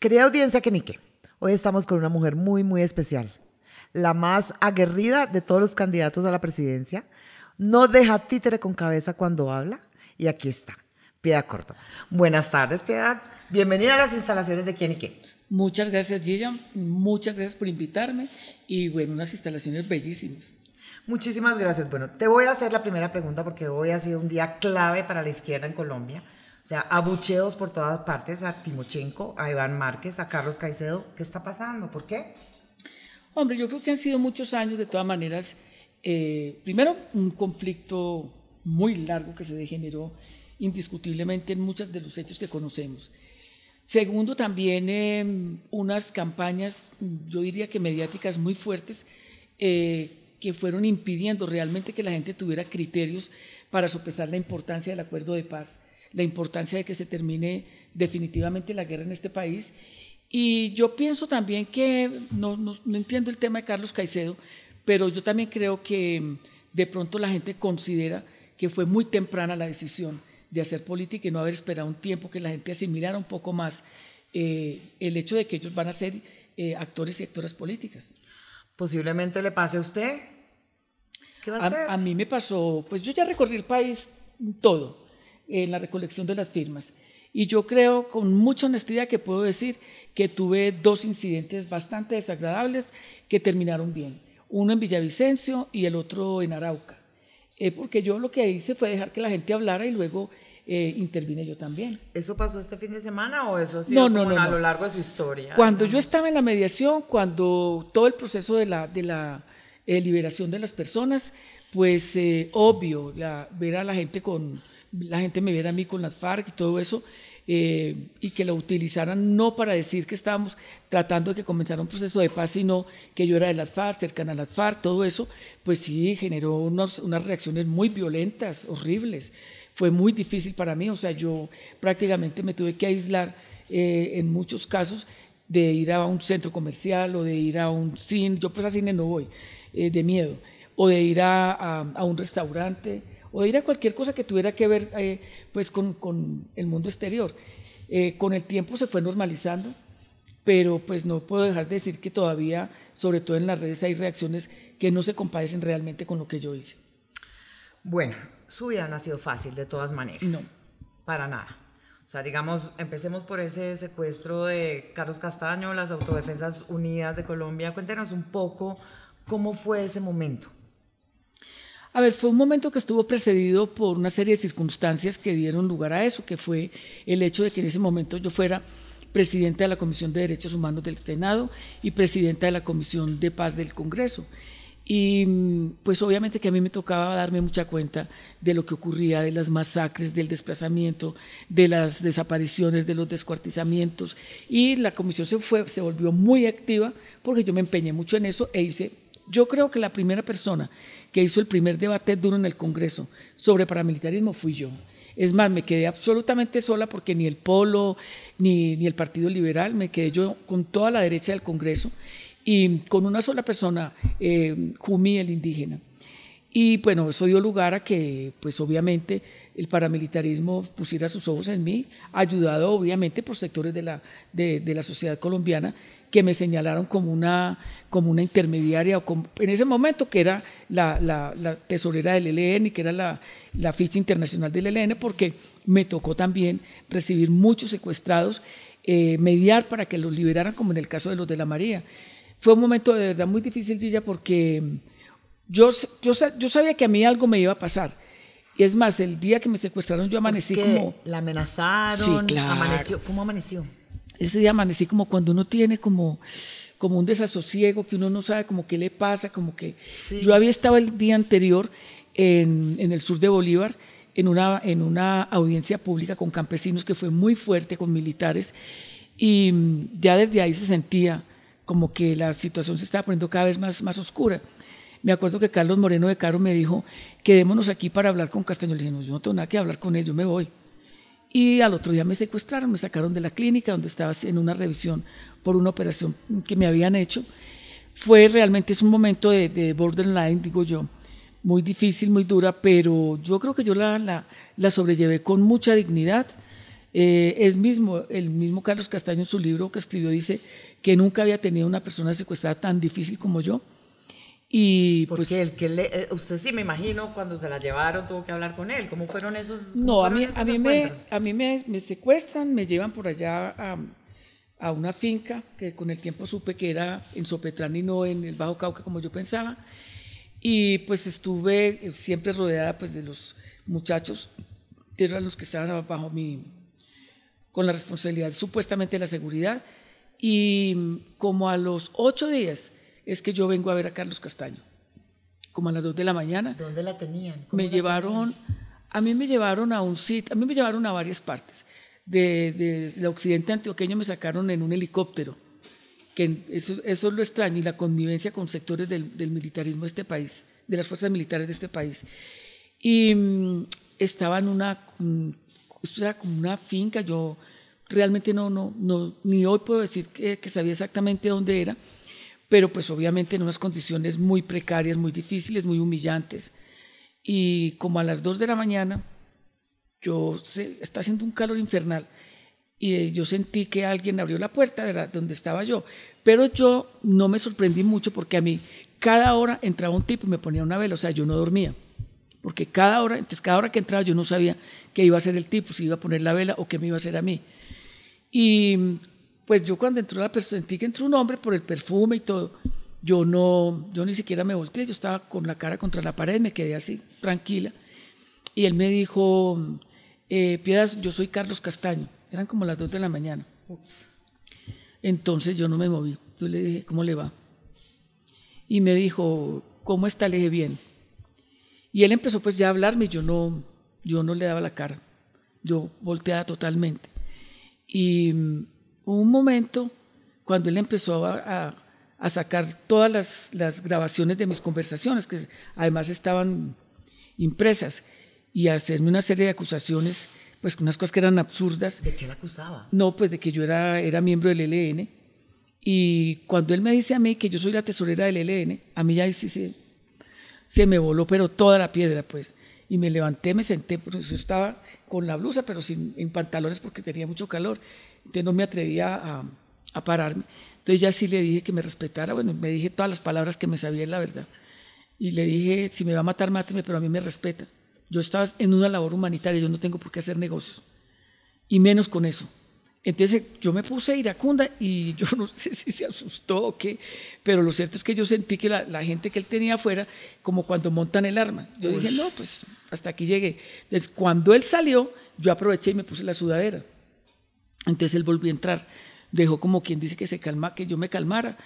Querida audiencia Kenique. hoy estamos con una mujer muy, muy especial, la más aguerrida de todos los candidatos a la presidencia. No deja títere con cabeza cuando habla y aquí está, Piedad Corto. Buenas tardes, Piedad. Bienvenida a las instalaciones de Quién y Qué. Muchas gracias, Gillian. Muchas gracias por invitarme y bueno, unas instalaciones bellísimas. Muchísimas gracias. Bueno, te voy a hacer la primera pregunta porque hoy ha sido un día clave para la izquierda en Colombia. O sea, abucheos por todas partes a Timochenko, a Iván Márquez, a Carlos Caicedo. ¿Qué está pasando? ¿Por qué? Hombre, yo creo que han sido muchos años, de todas maneras. Eh, primero, un conflicto muy largo que se degeneró indiscutiblemente en muchos de los hechos que conocemos. Segundo, también em, unas campañas, yo diría que mediáticas muy fuertes, eh, que fueron impidiendo realmente que la gente tuviera criterios para sopesar la importancia del acuerdo de paz la importancia de que se termine definitivamente la guerra en este país. Y yo pienso también que, no, entiendo el tema de Carlos Caicedo, pero yo también creo que mm, de pronto la gente considera que fue muy temprana la decisión de hacer política y no haber esperado un tiempo que la gente asimilara un poco más eh, el hecho de que ellos van a ser eh, actores y actoras políticas. Posiblemente le pase a usted. ¿Qué va a, A mí me pasó, pues yo ya recorrí el país mm, todo en la recolección de las firmas. Y yo creo con mucha honestidad que puedo decir que tuve dos incidentes bastante desagradables que terminaron bien. Uno en Villavicencio y el otro en Arauca. Eh, porque yo lo que hice fue dejar que la gente hablara y luego eh, intervine yo también. ¿Eso pasó este fin de semana o eso ha sido a lo largo de su historia? Cuando yo estaba en la mediación, cuando todo el proceso de la, de la eh, liberación de las personas, pues obvio la, ver a la gente con la gente me viera a mí con las FARC y todo eso, eh, y que lo utilizaran no para decir que estábamos tratando de que comenzara un proceso de paz, sino que yo era de las FARC, cercana a las FARC, todo eso, pues sí generó unas reacciones muy violentas, horribles. Fue muy difícil para mí, o sea, yo prácticamente me tuve que aislar eh, en muchos casos de ir a un centro comercial o de ir a un cine, yo pues a cine no voy, eh, de miedo, o de ir a un restaurante o ir a cualquier cosa que tuviera que ver eh, pues con, el mundo exterior. Eh, con el tiempo se fue normalizando, pero pues no puedo dejar de decir que todavía, sobre todo en las redes, hay reacciones que no se compadecen realmente con lo que yo hice. Bueno, su vida no ha sido fácil de todas maneras. No. Para nada. O sea, digamos, empecemos por ese secuestro de Carlos Castaño, las Autodefensas Unidas de Colombia. Cuéntenos un poco cómo fue ese momento. A ver, fue un momento que estuvo precedido por una serie de circunstancias que dieron lugar a eso, que fue el hecho de que en ese momento yo fuera presidenta de la Comisión de Derechos Humanos del Senado y presidenta de la Comisión de Paz del Congreso. Y mm, pues obviamente que a mí me tocaba darme mucha cuenta de lo que ocurría, de las masacres, del desplazamiento, de las desapariciones, de los descuartizamientos. Y la comisión se, fue, se volvió muy activa porque yo me empeñé mucho en eso e hice, yo creo que la primera persona que hizo el primer debate duro en el Congreso sobre paramilitarismo fui yo. Es más, me quedé absolutamente sola porque ni el Polo, ni, ni el Partido Liberal, me quedé yo con toda la derecha del Congreso y con una sola persona, eh, Jumi, el indígena. Y bueno, eso dio lugar a que, pues obviamente, el paramilitarismo pusiera sus ojos en mí, ayudado obviamente por sectores de de la sociedad colombiana que me señalaron como una, como una intermediaria, o en ese momento que era la, tesorera del ELN, que era la, ficha internacional del ELN, porque me tocó también recibir muchos secuestrados, eh, mediar para que los liberaran, como en el caso de los de la María. Fue un momento de verdad muy difícil, Gilla, porque yo, yo, yo sabía que a mí algo me iba a pasar. Y es más, el día que me secuestraron yo amanecí como... La amenazaron, amaneció, ¿cómo amaneció? Ese día amanecí como cuando uno tiene como, como un desasosiego, que uno no sabe como qué le pasa, como que... Yo había estado el día anterior en, en el sur de Bolívar, en una, en una audiencia pública con campesinos que fue muy fuerte, con militares, y ya desde ahí se sentía como que la situación se estaba poniendo cada vez más, más oscura. Me acuerdo que Carlos Moreno de Caro me dijo, quedémonos aquí para hablar con Castaño. Le dije, no, yo no tengo nada que hablar con él, yo me voy. Y al otro día me secuestraron, me sacaron de la clínica donde estaba en una revisión por una operación que me habían hecho. Fue realmente, es un momento de, borderline, digo yo, muy difícil, muy dura, pero yo creo que yo la, la, sobrellevé con mucha dignidad. Eh, es mismo, el mismo Carlos Castaño en su libro que escribió dice que nunca había tenido una persona secuestrada tan difícil como yo. Y Porque pues, el que eh, usted sí me imagino cuando se la llevaron tuvo que hablar con él. ¿Cómo fueron esos? no, a mí, a mí, me, a mí me, secuestran, me llevan por allá a, a, una finca que con el tiempo supe que era en Sopetrán y no en el Bajo Cauca como yo pensaba. Y pues estuve eh, siempre rodeada pues de los muchachos, que eran los que estaban bajo mi, con la responsabilidad supuestamente de la seguridad. Y mm, como a los ocho días es que yo vengo a ver a Carlos Castaño, como a las 2 de la mañana. ¿Dónde la tenían? Me llevaron, a mí me llevaron a un sitio, a mí me llevaron a varias partes. De, de, occidente antioqueño me sacaron en un helicóptero, que eso, es lo extraño, y la connivencia con sectores del, militarismo de este país, de las fuerzas militares de este país. Y mm, estaba en una, mm, como una finca, yo realmente no, no, no, ni hoy puedo decir que, que sabía exactamente dónde era, pero pues obviamente en unas condiciones muy precarias, muy difíciles, muy humillantes. Y como a las 2 de la mañana, yo se, está haciendo un calor infernal y eh, yo sentí que alguien abrió la puerta de donde estaba yo, pero yo no me sorprendí mucho porque a mí cada hora entraba un tipo y me ponía una vela, o sea, yo no dormía, porque cada hora, entonces cada hora que entraba yo no sabía qué iba a hacer el tipo, si iba a poner la vela o qué me iba a hacer a mí. Y pues yo cuando entró la persona, sentí que entró un hombre por el perfume y todo. Yo no, yo ni siquiera me volteé, yo estaba con la cara contra la pared, me quedé así, tranquila. Y él me dijo, eh, Piedras, yo soy Carlos Castaño. Eran como las 2 de la mañana. Entonces yo no me moví. Yo le dije, ¿cómo le va? Y me dijo, ¿cómo está? Le dije, bien. Y él empezó pues ya a hablarme yo no, yo no le daba la cara. Yo volteaba totalmente. Y Hubo un momento cuando él empezó a, sacar todas las, grabaciones de mis conversaciones, que además estaban impresas, y a hacerme una serie de acusaciones, pues unas cosas que eran absurdas. ¿De qué la acusaba? No, pues de que yo era, miembro del ELN. Y cuando él me dice a mí que yo soy la tesorera del ELN, a mí ya se, me voló, pero toda la piedra, pues. Y me levanté, me senté, porque yo estaba con la blusa, pero sin, pantalones porque tenía mucho calor entonces no me atrevía a, pararme. Entonces ya sí le dije que me respetara, bueno, me dije todas las palabras que me sabía, la verdad. Y le dije, si me va a matar, máteme, pero a mí me respeta. Yo estaba en una labor humanitaria, yo no tengo por qué hacer negocios, y menos con eso. Entonces yo me puse iracunda y yo no sé si se asustó o qué, pero lo cierto es que yo sentí que la, gente que él tenía afuera, como cuando montan el arma, yo dije, no, pues hasta aquí llegué. Entonces cuando él salió, yo aproveché y me puse la sudadera. Entonces él volvió a entrar, dejó como quien dice que se calma, que yo me calmara,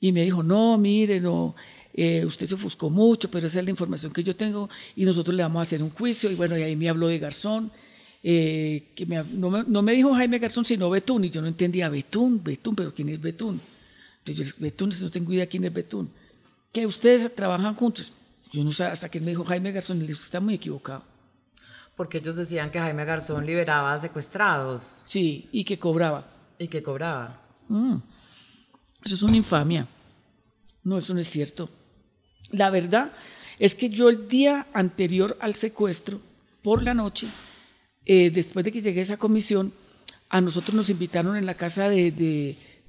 y me dijo, no, mire, no, eh, usted se ofuscó mucho, pero esa es la información que yo tengo, y nosotros le vamos a hacer un juicio, y bueno, y ahí me habló de Garzón, eh, que me, no, me, dijo Jaime Garzón, sino Betún, y yo no entendía Betún, Betún, pero ¿quién es Betún? Entonces yo, Betún, no tengo idea quién es Betún. Que ustedes trabajan juntos. Yo no sé, hasta que me dijo Jaime Garzón, y le dije, está muy equivocado porque ellos decían que Jaime Garzón liberaba secuestrados. Sí, y que cobraba. Y que cobraba. Mm. Eso es una infamia. No, eso no es cierto. La verdad es que yo el día anterior al secuestro, por la noche, eh, después de que llegué a esa comisión, a nosotros nos invitaron en la casa de,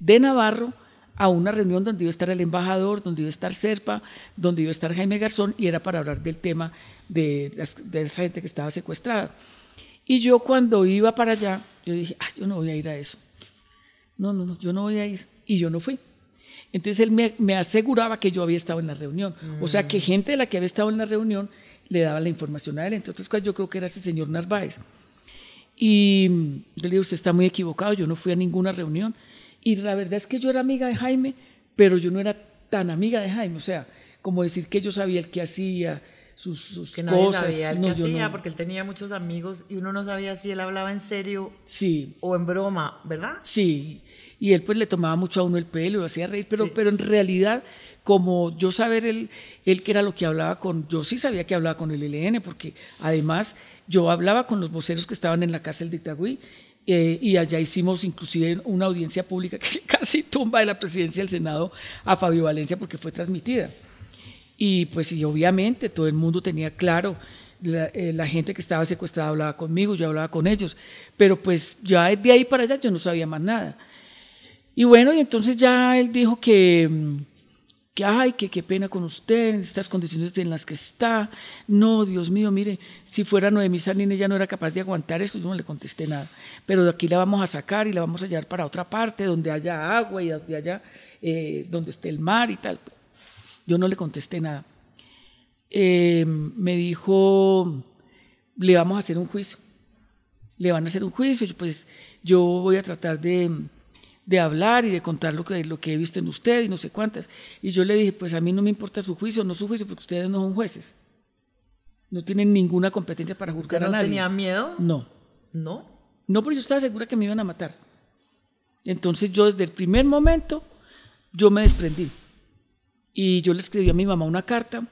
de Navarro a una reunión donde iba a estar el embajador, donde iba a estar Serpa, donde iba a estar Jaime Garzón, y era para hablar del tema de, esa gente que estaba secuestrada. Y yo cuando iba para allá, yo dije, ah, yo no voy a ir a eso. No, no, no, yo no voy a ir. Y yo no fui. Entonces él me, aseguraba que yo había estado en la reunión. O sea, que mm. gente de la que había estado en la reunión le daba la información a él. Entonces, yo creo que era ese señor Narváez. Y yo le digo, usted está muy equivocado, yo no fui a ninguna reunión. Y la verdad es que yo era amiga de Jaime, pero yo no era tan amiga de Jaime, o sea, como decir que yo sabía el que hacía, sus, sus que nadie sabía el que hacía, porque él tenía muchos amigos y uno no sabía si él hablaba en serio sí. o en broma, ¿verdad? Sí, y él pues le tomaba mucho a uno el pelo, lo hacía reír, pero, pero en realidad, como yo saber él, él que era lo que hablaba con, yo sí sabía que hablaba con el ELN, porque además yo hablaba con los voceros que estaban en la casa de Itagüí eh, y allá hicimos inclusive una audiencia pública que casi tumba de la presidencia del Senado a Fabio Valencia porque fue transmitida. Y pues obviamente todo el mundo tenía claro, la, eh, la, gente que estaba secuestrada hablaba conmigo, yo hablaba con ellos, pero pues ya de ahí para allá yo no sabía más nada. Y bueno, y entonces ya él dijo que, mm, que, ay, que qué pena con usted, en estas condiciones en las que está. No, Dios mío, mire, si fuera Noemí Sanín, ella no era capaz de aguantar eso, yo no le contesté nada. Pero de aquí la vamos a sacar y la vamos a llevar para otra parte, donde haya agua y donde haya, eh, donde esté el mar y tal. Yo no le contesté nada. Eh, me dijo, le vamos a hacer un juicio. Le van a hacer un juicio, pues yo voy a tratar de de hablar y de contar lo que, lo que he visto en usted y no sé cuántas. Y yo le dije, pues a mí no me importa su juicio, no su juicio, porque ustedes no son jueces. No tienen ninguna competencia para juzgar a nadie. ¿No tenía miedo? No. ¿No? No, porque yo estaba segura que me iban a matar. Entonces yo desde el primer momento, yo me desprendí. Y yo le escribí a mi mamá una carta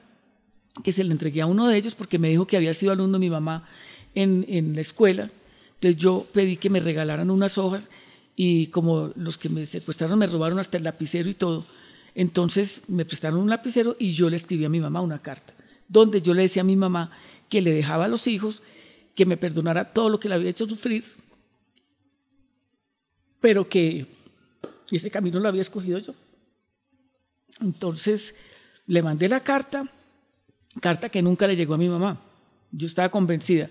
que se la entregué a uno de ellos porque me dijo que había sido alumno de mi mamá en, en la escuela entonces yo pedí que me regalaran unas hojas y como los que me secuestraron me robaron hasta el lapicero y todo, entonces me prestaron un lapicero y yo le escribí a mi mamá una carta, donde yo le decía a mi mamá que le dejaba a los hijos, que me perdonara todo lo que le había hecho sufrir, pero que ese camino lo había escogido yo. Entonces le mandé la carta, carta que nunca le llegó a mi mamá. Yo estaba convencida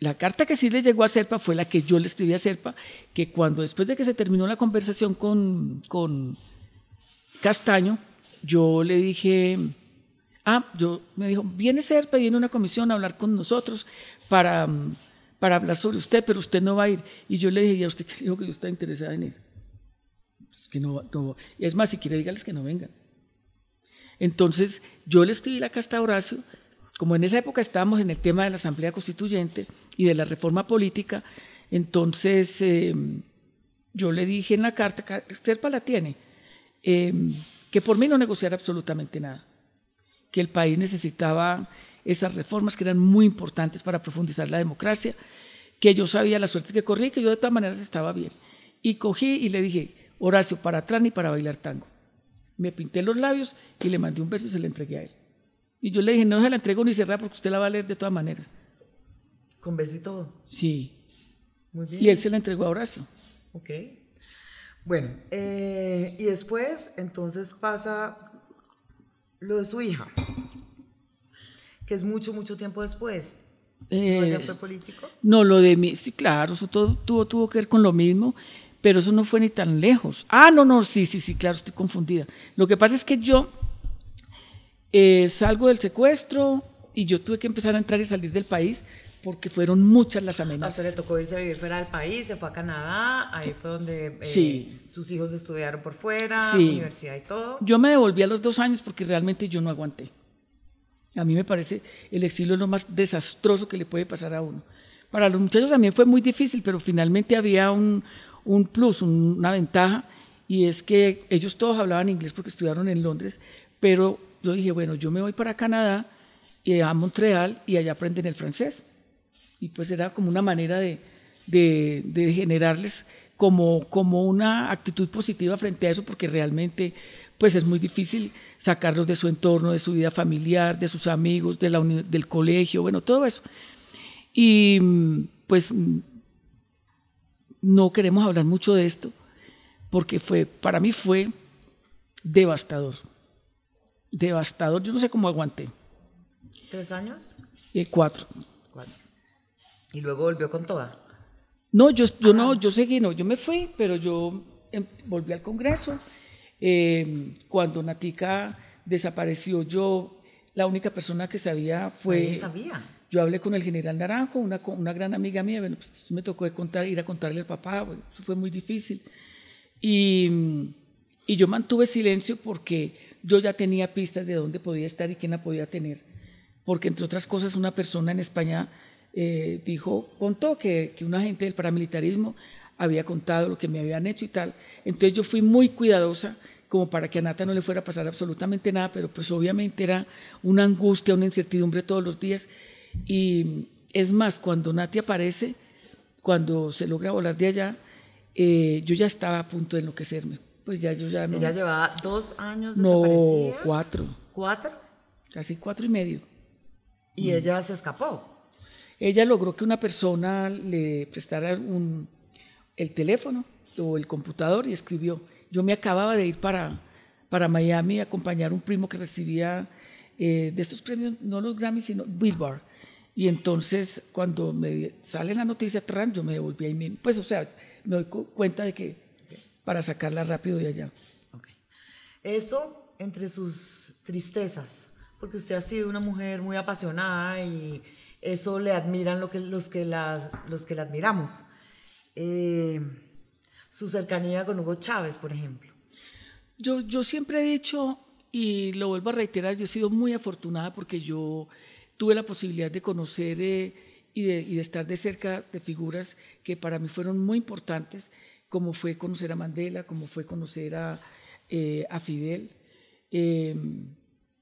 la carta que sí le llegó a Serpa fue la que yo le escribí a Serpa, que cuando después de que se terminó la conversación con, Castaño, yo le dije, ah, yo me dijo, viene Serpa, viene una comisión a hablar con nosotros para, para hablar sobre usted, pero usted no va a ir. Y yo le dije, ¿y a usted qué dijo que usted está interesada en ir? Pues que no, Y es más, si quiere, dígales que no vengan. Entonces, yo le escribí la carta a Horacio, como en esa época estábamos en el tema de la Asamblea Constituyente, y de la reforma política. Entonces, em, yo le dije en la carta, Serpa la tiene, em, que por mí no negociara absolutamente nada, que el país necesitaba esas reformas que eran muy importantes para profundizar la democracia, que yo sabía la suerte que corría y que yo de todas maneras estaba bien. Y cogí y le dije, Horacio, para atrás ni para bailar tango. Me pinté los labios y le mandé un beso y se lo entregué a él. Y yo le dije, no se la entrego ni cerrar porque usted la va a leer de todas maneras. Con beso y todo. Sí. Muy bien. Y él se la entregó a Horacio. Ok. Bueno, eh, y después entonces pasa lo de su hija, que es mucho, mucho tiempo después. Eh, ¿No ya fue político? No, lo de mí, sí, claro, eso todo tuvo, tuvo que ver con lo mismo, pero eso no fue ni tan lejos. Ah, no, no, sí, sí, sí, claro, estoy confundida. Lo que pasa es que yo eh, salgo del secuestro y yo tuve que empezar a entrar y salir del país porque fueron muchas las amenazas. A usted le tocó irse a vivir fuera del país, se fue a Canadá, ahí fue donde eh, sus hijos estudiaron por fuera, universidad y todo. Yo me devolví a los dos años porque realmente yo no aguanté. A mí me parece el exilio es lo más desastroso que le puede pasar a uno. Para los muchachos también fue muy difícil, pero finalmente había un, un plus, una ventaja, y es que ellos todos hablaban inglés porque estudiaron en Londres, pero yo dije, bueno, yo me voy para Canadá, y a Montreal, y allá aprenden el francés y pues era como una manera de, generarles como, como una actitud positiva frente a eso, porque realmente pues es muy difícil sacarlos de su entorno, de su vida familiar, de sus amigos, de la del colegio, bueno, todo eso. Y pues no queremos hablar mucho de esto, porque fue, para mí fue devastador, devastador, yo no sé cómo aguanté. ¿Tres años? Eh, cuatro. Cuatro. Y luego volvió con toda. No, yo, yo no, yo seguí, no, yo me fui, pero yo em, volví al Congreso. Em, cuando Natica desapareció, yo, la única persona que sabía fue... sabía. Yo hablé con el general Naranjo, una, una gran amiga mía, bueno, pues me tocó contar, ir a contarle al papá, fue muy difícil. Y, y, yo mantuve silencio porque yo ya tenía pistas de dónde podía estar y quién la podía tener. Porque entre otras cosas, una persona en España eh, dijo, contó que, que una agente del paramilitarismo había contado lo que me habían hecho y tal. Entonces yo fui muy cuidadosa como para que a Nata no le fuera a pasar absolutamente nada, pero pues obviamente era una angustia, una incertidumbre todos los días. Y es más, cuando Nati aparece, cuando se logra volar de allá, eh, yo ya estaba a punto de enloquecerme. Pues ya yo ya no... ya llevaba dos años No, cuatro. ¿Cuatro? Casi cuatro y medio. ¿Y ella se escapó? Ella logró que una persona le prestara el teléfono o el computador y escribió. Yo me acababa de ir para, para Miami a acompañar a un primo que recibía eh, de estos premios, no los Grammy, sino Billboard. Y entonces, cuando me sale la noticia, tran, yo me devolví ahí mismo. Pues, o sea, me doy cuenta de que para sacarla rápido de allá. Eso entre sus tristezas, porque usted ha sido una mujer muy apasionada y eso le admiran que, los, que la, los que admiramos. Eh, su cercanía con Hugo Chávez, por ejemplo. Yo, yo siempre he dicho, y lo vuelvo a reiterar, yo he sido muy afortunada porque yo tuve la posibilidad de conocer eh, y, de, estar de cerca de figuras que para mí fueron muy importantes, como fue conocer a Mandela, como fue conocer a, eh, a Fidel.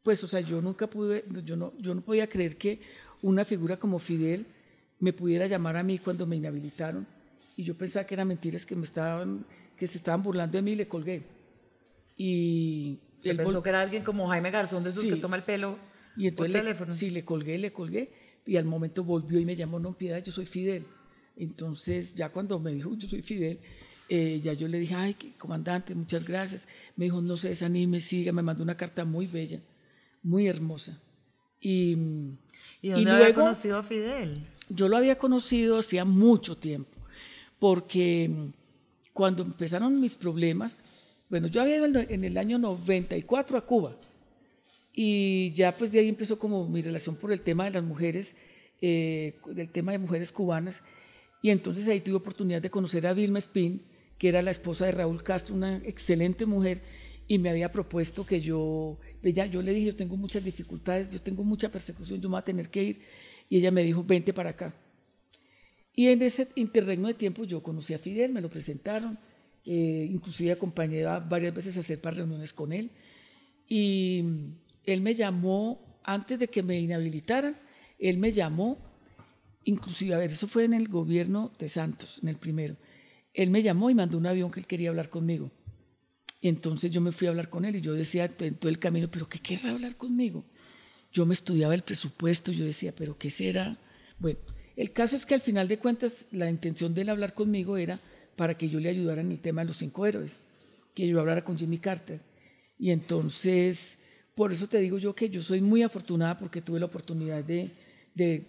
pues, o sea, yo nunca pude, yo no, yo no podía creer que una figura como Fidel me pudiera llamar a mí cuando me inhabilitaron y yo pensaba que eran mentiras que me estaban que se estaban burlando de mí y le colgué y se pensó que era alguien como Jaime Garzón de esos que toma el pelo y entonces le, teléfono sí le colgué le colgué y al momento volvió y me llamó no piedad yo soy Fidel entonces ya cuando me dijo yo soy Fidel eh, ya yo le dije ay comandante muchas gracias me dijo no se desanime siga me mandó una carta muy bella muy hermosa y, dónde conocido a Fidel? Yo lo había conocido hacía mucho tiempo, porque mm, cuando empezaron mis problemas, bueno, yo había ido en el año 94 a Cuba y ya pues de ahí empezó como mi relación por el tema de las mujeres, eh, del tema de mujeres cubanas, y entonces ahí tuve oportunidad de conocer a Vilma Spin, que era la esposa de Raúl Castro, una excelente mujer, y me había propuesto que yo, ella, yo le dije, yo tengo muchas dificultades, yo tengo mucha persecución, yo me voy a tener que ir. Y ella me dijo, vente para acá. Y en ese interregno de tiempo yo conocí a Fidel, me lo presentaron, eh, inclusive acompañé varias veces a hacer para reuniones con él. Y él me llamó, antes de que me inhabilitaran, él me llamó, inclusive, a ver, eso fue en el gobierno de Santos, en el primero. Él me llamó y mandó un avión que él quería hablar conmigo entonces yo me fui a hablar con él y yo decía en todo el camino, pero ¿qué querrá hablar conmigo? Yo me estudiaba el presupuesto, yo decía, pero ¿qué será? Bueno, el caso es que al final de cuentas la intención de él hablar conmigo era para que yo le ayudara en el tema de los cinco héroes, que yo hablara con Jimmy Carter. Y entonces, por eso te digo yo que yo soy muy afortunada porque tuve la oportunidad de, de,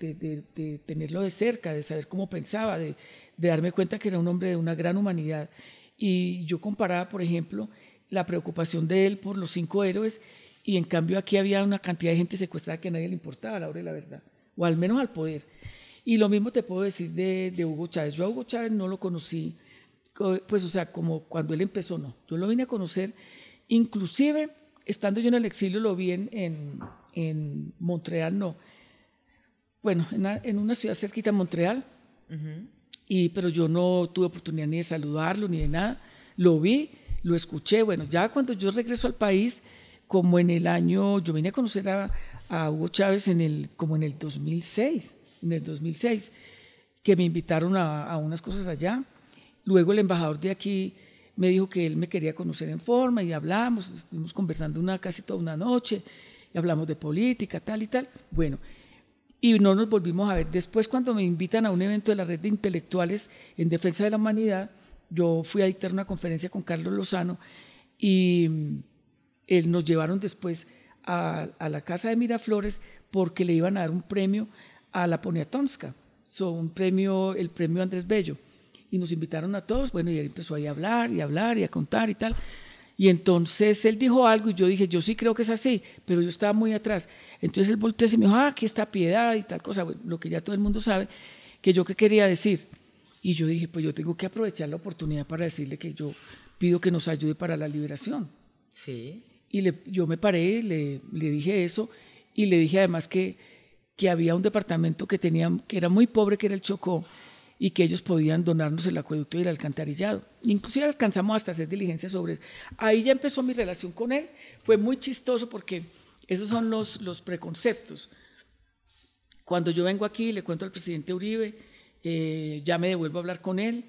de tenerlo de cerca, de saber cómo pensaba, de, darme cuenta que era un hombre de una gran humanidad. Y yo comparaba, por ejemplo, la preocupación de él por los cinco héroes y en cambio aquí había una cantidad de gente secuestrada que a nadie le importaba a la hora de la verdad, o al menos al poder. Y lo mismo te puedo decir de, de Hugo Chávez. Yo a Hugo Chávez no lo conocí, pues o sea, como cuando él empezó, no. Yo lo vine a conocer, inclusive estando yo en el exilio, lo vi en, en, Montreal, no. Bueno, en una, ciudad cerquita de Montreal. Uh pero yo no tuve oportunidad ni de saludarlo ni de nada. Lo vi, lo escuché. Bueno, ya cuando yo regreso al país, como en el año, yo vine a conocer a, Hugo Chávez en el, como en el 2006, en el 2006, que me invitaron a, unas cosas allá. Luego el embajador de aquí me dijo que él me quería conocer en forma y hablamos, estuvimos conversando una, casi toda una noche, y hablamos de política, tal y tal. Bueno, y no nos volvimos a ver. Después, cuando me invitan a un evento de la red de intelectuales en defensa de la humanidad, yo fui a dictar una conferencia con Carlos Lozano y mm, él nos llevaron después a, la casa de Miraflores porque le iban a dar un premio a la Poniatomska, un premio, el premio Andrés Bello. Y nos invitaron a todos, bueno, y él empezó ahí a hablar y a hablar y a contar y tal. Y entonces él dijo algo y yo dije, yo sí creo que es así, pero yo estaba muy atrás. Entonces él volteó y me dijo, ah, aquí está piedad y tal cosa, lo que ya todo el mundo sabe, que yo qué quería decir. Y yo dije, pues yo tengo que aprovechar la oportunidad para decirle que yo pido que nos ayude para la liberación. Sí. Y yo me paré, le, le dije eso y le dije además que, que había un departamento que, tenía, que era muy pobre, que era el Chocó, y que ellos podían donarnos el acueducto y el alcantarillado. Inclusive alcanzamos hasta hacer diligencias sobre eso. Ahí ya empezó mi relación con él. Fue muy chistoso porque esos son los, los preconceptos. Cuando yo vengo aquí, le cuento al presidente Uribe, eh, ya me devuelvo a hablar con él.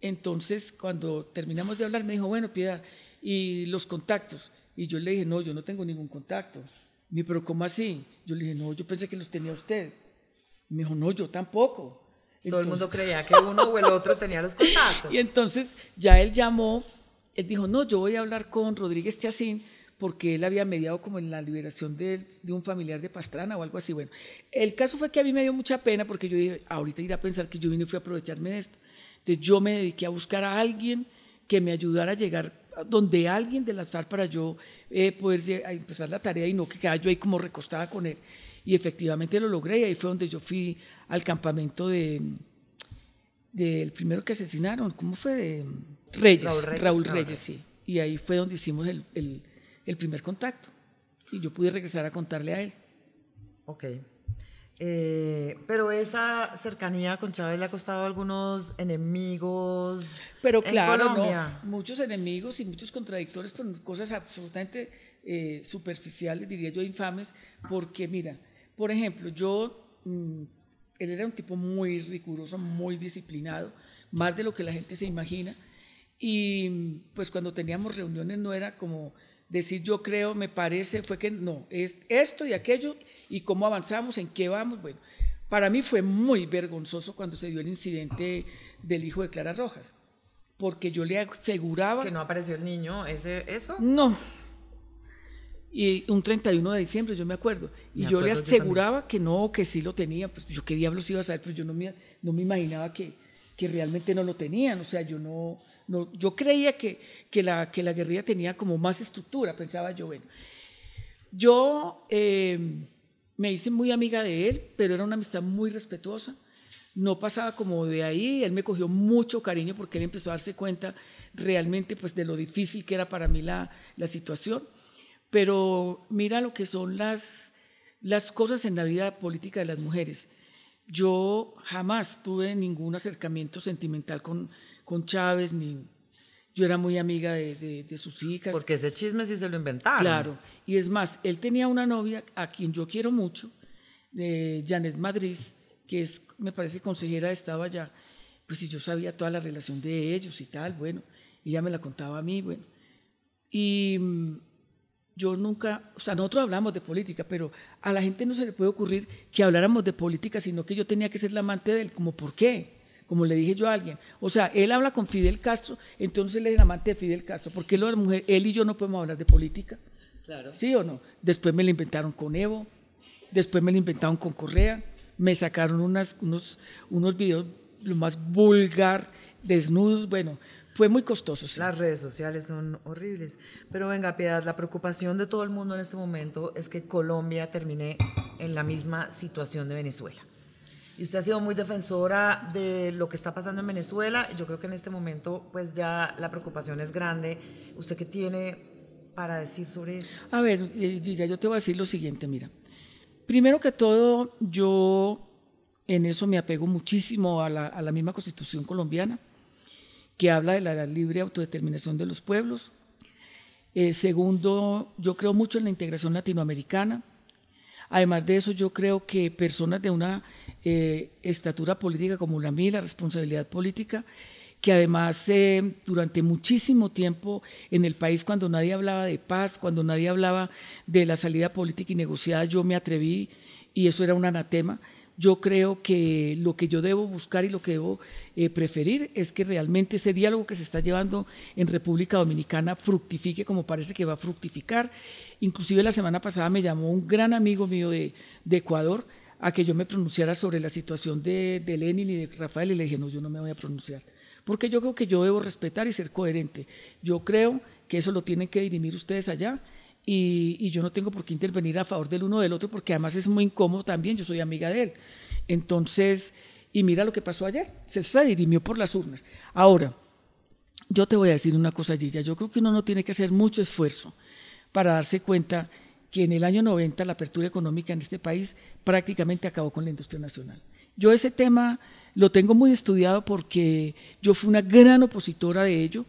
Entonces, cuando terminamos de hablar, me dijo, bueno, Piedad, ¿y los contactos? Y yo le dije, no, yo no tengo ningún contacto. Me pero ¿cómo así? Yo le dije, no, yo pensé que los tenía usted. Me dijo, no, yo tampoco todo el mundo creía que uno o el otro tenía los contactos. Y entonces ya él llamó, él dijo, no, yo voy a hablar con Rodríguez Chacín porque él había mediado como en la liberación de, de, un familiar de Pastrana o algo así. Bueno, el caso fue que a mí me dio mucha pena porque yo dije, ahorita irá a pensar que yo vine y fui a aprovecharme de esto. Entonces yo me dediqué a buscar a alguien que me ayudara a llegar donde alguien del azar para yo eh, poder empezar la tarea y no que quedara yo ahí como recostada con él. Y efectivamente lo logré y ahí fue donde yo fui al campamento de del primero que asesinaron, ¿cómo fue? De mm, Reyes, Raúl Reyes, sí. Y ahí fue donde hicimos el, el, el primer contacto y yo pude regresar a contarle a él. Ok. Eh, pero esa cercanía con Chávez le ha costado algunos enemigos. Pero claro, en Colombia. muchos enemigos y muchos contradictores por cosas absolutamente eh, superficiales, diría yo, infames, porque mira, por ejemplo, yo, mm, él era un tipo muy riguroso, muy disciplinado, más de lo que la gente se imagina, y mm, pues cuando teníamos reuniones no era como decir yo creo, me parece, fue que no, es esto y aquello y cómo avanzamos, en qué vamos. Bueno, para mí fue muy vergonzoso cuando se dio el incidente del hijo de Clara Rojas, porque yo le aseguraba... Que no apareció el niño, ¿ese, ¿eso? No. Y un 31 de diciembre, yo me acuerdo. Y yo le aseguraba que no, que sí lo tenía. Pues yo qué diablos iba a saber, pero pues, yo no me, no me imaginaba que, que realmente no lo tenían. O sea, yo no, no yo creía que, que, la, que la guerrilla tenía como más estructura, pensaba yo, bueno. Yo... Eh, me hice muy amiga de él, pero era una amistad muy respetuosa. No pasaba como de ahí, él me cogió mucho cariño porque él empezó a darse cuenta realmente pues de lo difícil que era para mí la, situación. Pero mira lo que son las, las cosas en la vida política de las mujeres. Yo jamás tuve ningún acercamiento sentimental con, con Chávez, ni yo era muy amiga de, sus hijas. Porque ese chisme sí se lo inventaron. Claro. Y es más, él tenía una novia a quien yo quiero mucho, Janet Madrid, que es, me parece, consejera de Estado allá. Pues si yo sabía toda la relación de ellos y tal, bueno, y ya me la contaba a mí, bueno. Y mm, yo nunca, o sea, nosotros hablamos de política, pero a la gente no se le puede ocurrir que habláramos de política, sino que yo tenía que ser la amante de él, como por qué como le dije yo a alguien. O sea, él habla con Fidel Castro, entonces él es el amante de Fidel Castro. ¿Por qué lo mujer? Él y yo no podemos hablar de política. Claro. ¿Sí o no? Después me lo inventaron con Evo, después me lo inventaron con Correa, me sacaron unos, unos videos lo más vulgar, desnudos, bueno, fue muy costoso. Las redes sociales son horribles. Pero venga, Piedad, la preocupación de todo el mundo en este momento es que Colombia termine en la misma situación de Venezuela. Y usted ha sido muy defensora de lo que está pasando en Venezuela. Yo creo que en este momento, pues ya la preocupación es grande. ¿Usted qué tiene para decir sobre eso? A ver, eh, ya yo te voy a decir lo siguiente, mira. Primero que todo, yo en eso me apego muchísimo a la, misma constitución colombiana, que habla de la libre autodeterminación de los pueblos. Eh, segundo, yo creo mucho en la integración latinoamericana. Además de eso, yo creo que personas de una eh, estatura política como la mía, la responsabilidad política, que además eh, durante muchísimo tiempo en el país, cuando nadie hablaba de paz, cuando nadie hablaba de la salida política y negociada, yo me atreví, y eso era un anatema, yo creo que lo que yo debo buscar y lo que debo eh, preferir es que realmente ese diálogo que se está llevando en República Dominicana fructifique como parece que va a fructificar. Inclusive la semana pasada me llamó un gran amigo mío de, Ecuador a que yo me pronunciara sobre la situación de, de Lenin y de Rafael y le dije, no, yo no me voy a pronunciar, porque yo creo que yo debo respetar y ser coherente. Yo creo que eso lo tienen que dirimir ustedes allá y, yo no tengo por qué intervenir a favor del uno o del otro porque además es muy incómodo también, yo soy amiga de él. Entonces, y mira lo que pasó ayer, se, se dirimió por las urnas. Ahora, yo te voy a decir una cosa, yo creo que uno no tiene que hacer mucho esfuerzo para darse cuenta que en el año 90 la apertura económica en este país prácticamente acabó con la industria nacional. Yo ese tema lo tengo muy estudiado porque yo fui una gran opositora de ello.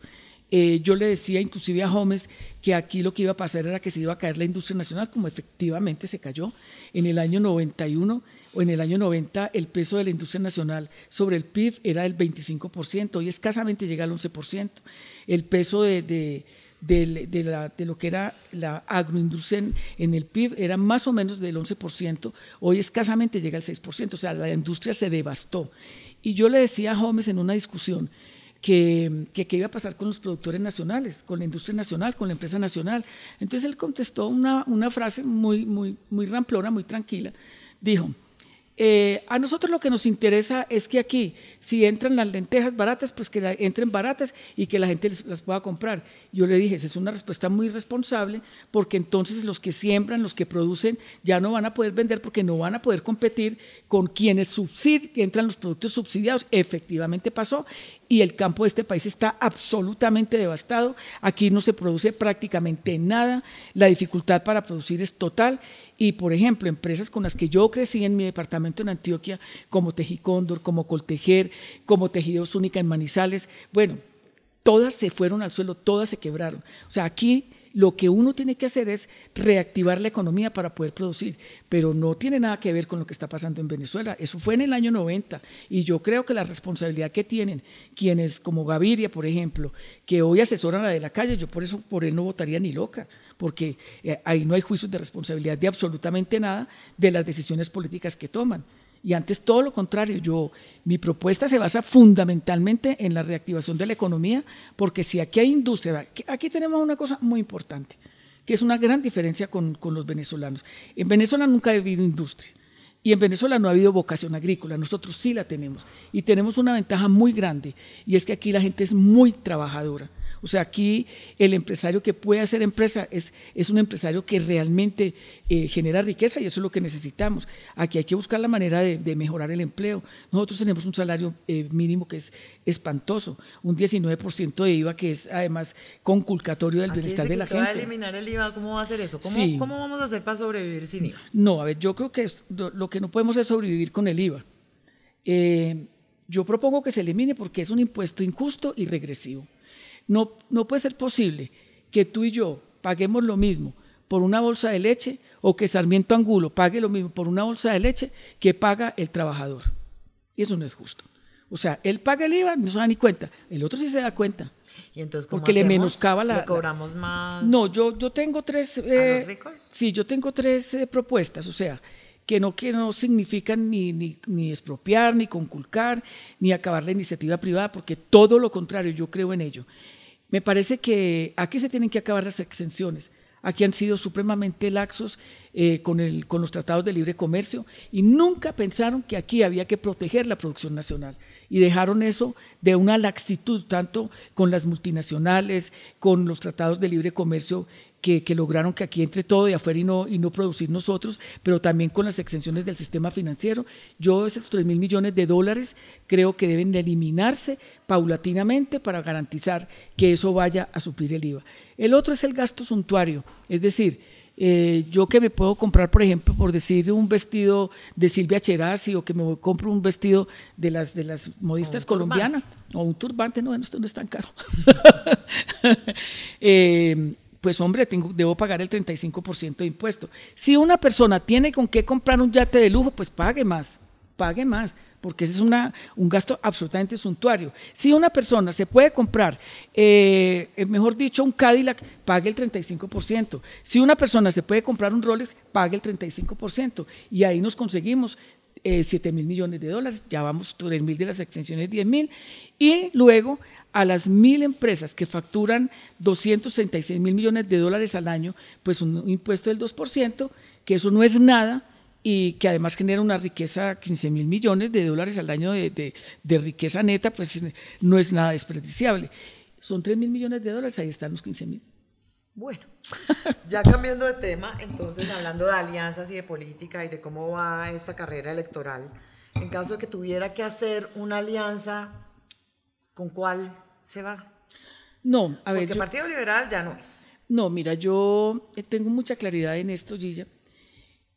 Eh, yo le decía inclusive a Holmes que aquí lo que iba a pasar era que se iba a caer la industria nacional, como efectivamente se cayó en el año 91 o en el año 90 el peso de la industria nacional sobre el PIB era del 25% hoy escasamente llega al 11%. El peso de, de, lo que era la agroindustria en, el PIB era más o menos del 11%, hoy escasamente llega al 6%, o sea, la industria se devastó. Y yo le decía a Holmes en una discusión, que, que, qué iba a pasar con los productores nacionales, con la industria nacional, con la empresa nacional. Entonces él contestó una, frase muy, muy, muy ramplona, muy tranquila. Dijo, eh, a nosotros lo que nos interesa es que aquí, si entran las lentejas baratas, pues que entren baratas y que la gente las pueda comprar. Yo le dije, esa es una respuesta muy responsable, porque entonces los que siembran, los que producen, ya no van a poder vender porque no van a poder competir con quienes subsidian, entran los productos subsidiados. Efectivamente pasó y el campo de este país está absolutamente devastado. Aquí no se produce prácticamente nada, la dificultad para producir es total y, por ejemplo, empresas con las que yo crecí en mi departamento en Antioquia, como Tejicóndor, como Coltejer, como Tejidos Única en Manizales, bueno, todas se fueron al suelo, todas se quebraron. O sea, aquí lo que uno tiene que hacer es reactivar la economía para poder producir, pero no tiene nada que ver con lo que está pasando en Venezuela. Eso fue en el año 90 y yo creo que la responsabilidad que tienen quienes como Gaviria, por ejemplo, que hoy asesoran a la de la calle, yo por eso por él no votaría ni loca, porque eh, ahí no hay juicios de responsabilidad de absolutamente nada de las decisiones políticas que toman. Y antes todo lo contrario, yo mi propuesta se basa fundamentalmente en la reactivación de la economía, porque si aquí hay industria, aquí, tenemos una cosa muy importante, que es una gran diferencia con los venezolanos. En Venezuela nunca ha habido industria. Y en Venezuela no ha habido vocación agrícola, nosotros sí la tenemos. Y tenemos una ventaja muy grande, y es que aquí la gente es muy trabajadora. O sea, aquí el empresario que puede hacer empresa es, es un empresario que realmente eh, genera riqueza y eso es lo que necesitamos. Aquí hay que buscar la manera de, mejorar el empleo. Nosotros tenemos un salario eh, mínimo que es espantoso, un 19% de IVA que es además conculcatorio del bienestar de la gente. va a eliminar el IVA? ¿Cómo va a hacer eso? ¿Cómo, vamos a hacer para sobrevivir sin IVA? No, a ver, yo creo que lo que no podemos es sobrevivir con el IVA. Eh, yo propongo que se elimine porque es un impuesto injusto y regresivo. No, puede ser posible que tú y yo paguemos lo mismo por una bolsa de leche o que Sarmiento Angulo pague lo mismo por una bolsa de leche que paga el trabajador. Y eso no es justo. O sea, él paga el IVA, no se da ni cuenta. El otro sí se da cuenta. ¿Y entonces Porque le menoscaba la... ¿Le cobramos más? No, yo, yo tengo tres... Eh, sí, yo tengo tres eh, propuestas, o sea, que no, que no significan ni, ni, ni expropiar, ni conculcar, ni acabar la iniciativa privada, porque todo lo contrario, yo creo en ello. Me parece que aquí se tienen que acabar las exenciones. Aquí han sido supremamente laxos eh, con, con los tratados de libre comercio y nunca pensaron que aquí había que proteger la producción nacional. Y dejaron eso de una laxitud, tanto con las multinacionales, con los tratados de libre comercio que, lograron que aquí entre todo y afuera y no, y no producir nosotros, pero también con las exenciones del sistema financiero. Yo esos 3 mil millones de dólares creo que deben eliminarse paulatinamente para garantizar que eso vaya a suplir el IVA. El otro es el gasto suntuario, es decir, eh, yo que me puedo comprar, por ejemplo, por decir un vestido de Silvia Cherasi o que me compro un vestido de las, de las modistas colombianas o un turbante, no, esto no es tan caro. eh, pues hombre, tengo, debo pagar el 35% de impuesto. Si una persona tiene con qué comprar un yate de lujo, pues pague más, pague más, porque ese es una, un gasto absolutamente suntuario. Si una persona se puede comprar, eh, mejor dicho, un Cadillac, pague el 35%. Si una persona se puede comprar un Rolex, pague el 35%. Y ahí nos conseguimos 7 eh, mil millones de dólares, ya vamos 3 mil de las extensiones, 10 mil, y luego a las mil empresas que facturan 236 mil millones de dólares al año, pues un impuesto del 2%, que eso no es nada y que además genera una riqueza 15 mil millones de dólares al año de, riqueza neta, pues no es nada despreciable Son 3 mil millones de dólares, ahí están los 15 mil. Bueno, ya cambiando de tema, entonces hablando de alianzas y de política y de cómo va esta carrera electoral, en caso de que tuviera que hacer una alianza, ¿con cuál se va? No, a ver. Porque Partido Liberal ya no es. No, mira, yo eh, tengo mucha claridad en esto, Gilla,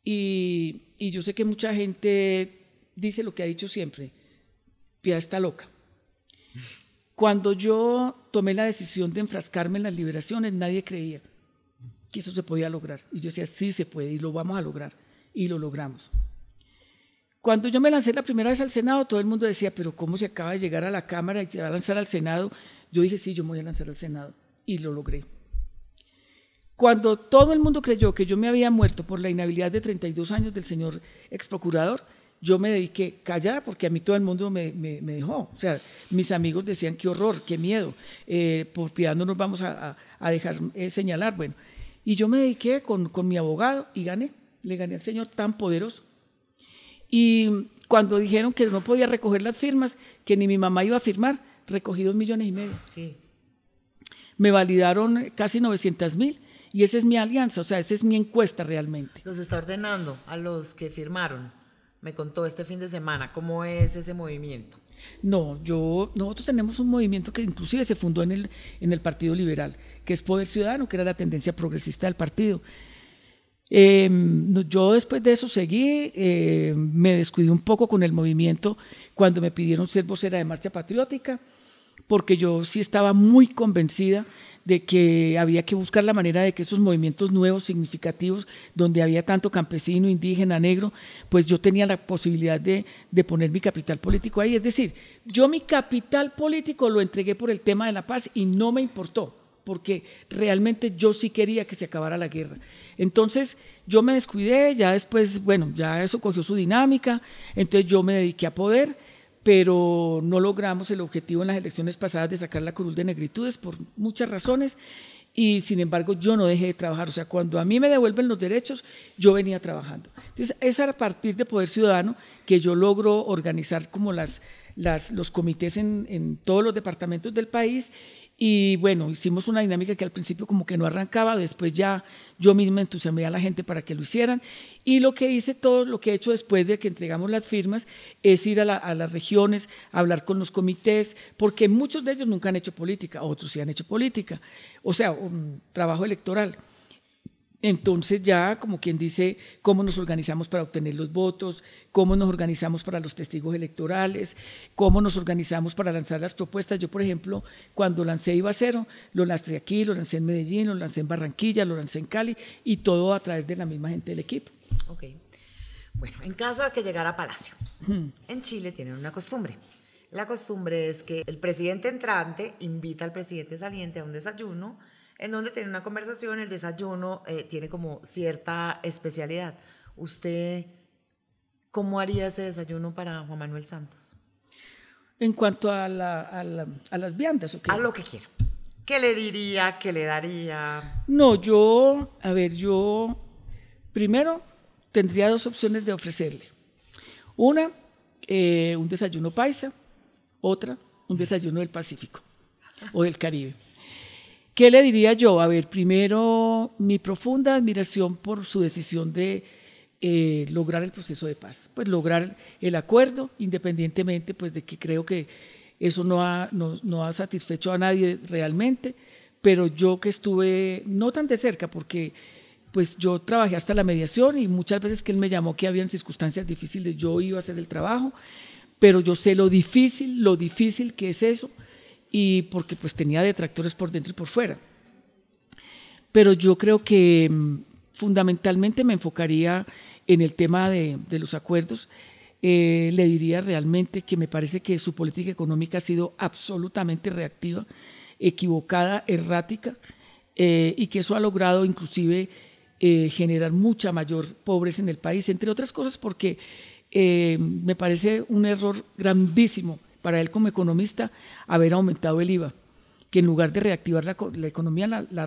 y, y yo sé que mucha gente dice lo que ha dicho siempre, Pia está loca. Cuando yo tomé la decisión de enfrascarme en las liberaciones, nadie creía que eso se podía lograr. Y yo decía, sí se puede y lo vamos a lograr. Y lo logramos. Cuando yo me lancé la primera vez al Senado, todo el mundo decía, pero ¿cómo se acaba de llegar a la Cámara y se va a lanzar al Senado? Yo dije, sí, yo me voy a lanzar al Senado. Y lo logré. Cuando todo el mundo creyó que yo me había muerto por la inhabilidad de 32 años del señor exprocurador, yo me dediqué callada porque a mí todo el mundo me, dejó. O sea, mis amigos decían, qué horror, qué miedo, eh, por piedad no nos vamos a, dejar eh, señalar. Bueno, y yo me dediqué con, con mi abogado y gané, le gané al señor tan poderoso. Y cuando dijeron que no podía recoger las firmas, que ni mi mamá iba a firmar, recogí dos millones y medio. Sí. Me validaron casi 900 mil y esa es mi alianza, o sea, esa es mi encuesta realmente. Los está ordenando a los que firmaron me contó este fin de semana. ¿Cómo es ese movimiento? No, yo, nosotros tenemos un movimiento que inclusive se fundó en el, en el Partido Liberal, que es Poder Ciudadano, que era la tendencia progresista del partido. Em, yo después de eso seguí, em, me descuidé un poco con el movimiento cuando me pidieron ser vocera de Marcha Patriótica, porque yo sí estaba muy convencida de que había que buscar la manera de que esos movimientos nuevos, significativos, donde había tanto campesino, indígena, negro, pues yo tenía la posibilidad de, de poner mi capital político ahí. Es decir, yo mi capital político lo entregué por el tema de la paz y no me importó porque realmente yo sí quería que se acabara la guerra. Entonces yo me descuidé, ya después, bueno, ya eso cogió su dinámica, entonces yo me dediqué a poder, pero no logramos el objetivo en las elecciones pasadas de sacar la curul de negritudes por muchas razones y sin embargo yo no dejé de trabajar. O sea, cuando a mí me devuelven los derechos, yo venía trabajando. Entonces, es a partir de Poder Ciudadano que yo logro organizar como las, los comités en, en todos los departamentos del país y bueno, hicimos una dinámica que al principio como que no arrancaba, después ya yo misma entusiasmé a la gente para que lo hicieran. Y lo que hice todo, lo que he hecho después de que entregamos las firmas, es ir a, las regiones, hablar con los comités, porque muchos de ellos nunca han hecho política, otros sí han hecho política, o sea, un trabajo electoral. Entonces ya, como quien dice, cómo nos organizamos para obtener los votos, cómo nos organizamos para los testigos electorales, cómo nos organizamos para lanzar las propuestas. Yo, por ejemplo, cuando lancé Iba Cero, lo lancé aquí, lo lancé en Medellín, lo lancé en Barranquilla, lo lancé en Cali y todo a través de la misma gente del equipo. Ok. Bueno, en caso de que llegara a Palacio, en Chile tienen una costumbre. La costumbre es que el presidente entrante invita al presidente saliente a un desayuno en donde tiene una conversación, el desayuno eh, tiene como cierta especialidad. ¿Usted cómo haría ese desayuno para Juan Manuel Santos? En cuanto a, las viandas, A lo que quiera. ¿Qué le diría? ¿Qué le daría? No, yo, a ver, yo primero tendría dos opciones de ofrecerle. Una, eh, un desayuno paisa, otra, un desayuno del Pacífico o del Caribe. ¿Qué le diría yo? A ver, primero, mi profunda admiración por su decisión de eh, lograr el proceso de paz, pues lograr el acuerdo, independientemente pues, de que creo que eso no ha, no, ha satisfecho a nadie realmente, pero yo que estuve no tan de cerca, porque pues yo trabajé hasta la mediación y muchas veces que él me llamó que habían circunstancias difíciles, yo iba a hacer el trabajo, pero yo sé lo difícil, lo difícil que es eso, y porque pues tenía detractores por dentro y por fuera. Pero yo creo que mm, fundamentalmente me enfocaría en el tema de, los acuerdos. Eh, le diría realmente que me parece que su política económica ha sido absolutamente reactiva, equivocada, errática, eh, y que eso ha logrado inclusive eh, generar mucha mayor pobreza en el país, entre otras cosas porque me parece un error grandísimo para él como economista haber aumentado el IVA, que en lugar de reactivar la, economía la, la,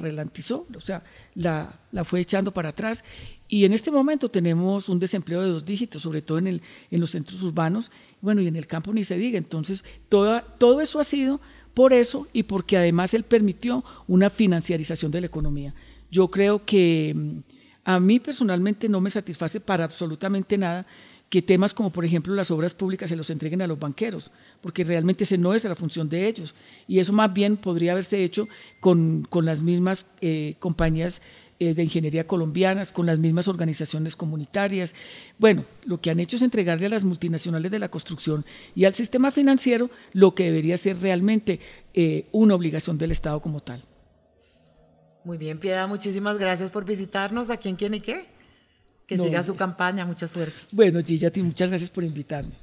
o sea, la, fue echando para atrás. Y en este momento tenemos un desempleo de dos dígitos, sobre todo en, el, en los centros urbanos, bueno, y en el campo ni se diga. Entonces, todo eso ha sido por eso y porque además él permitió una financiarización de la economía. Yo creo que mm, a mí personalmente no me satisface para absolutamente nada que temas como por ejemplo las obras públicas se los entreguen a los banqueros, porque realmente ese no es la función de ellos. Y eso más bien podría haberse hecho con, las mismas eh, compañías eh, de ingeniería colombianas, con las mismas organizaciones comunitarias. Bueno, lo que han hecho es entregarle a las multinacionales de la construcción y al sistema financiero lo que debería ser realmente eh, una obligación del Estado como tal. Muy bien, Piedad, muchísimas gracias por visitarnos. ¿A quién, quién y qué? que siga su campaña. Mucha suerte. Bueno, Gigi, muchas gracias por invitarme.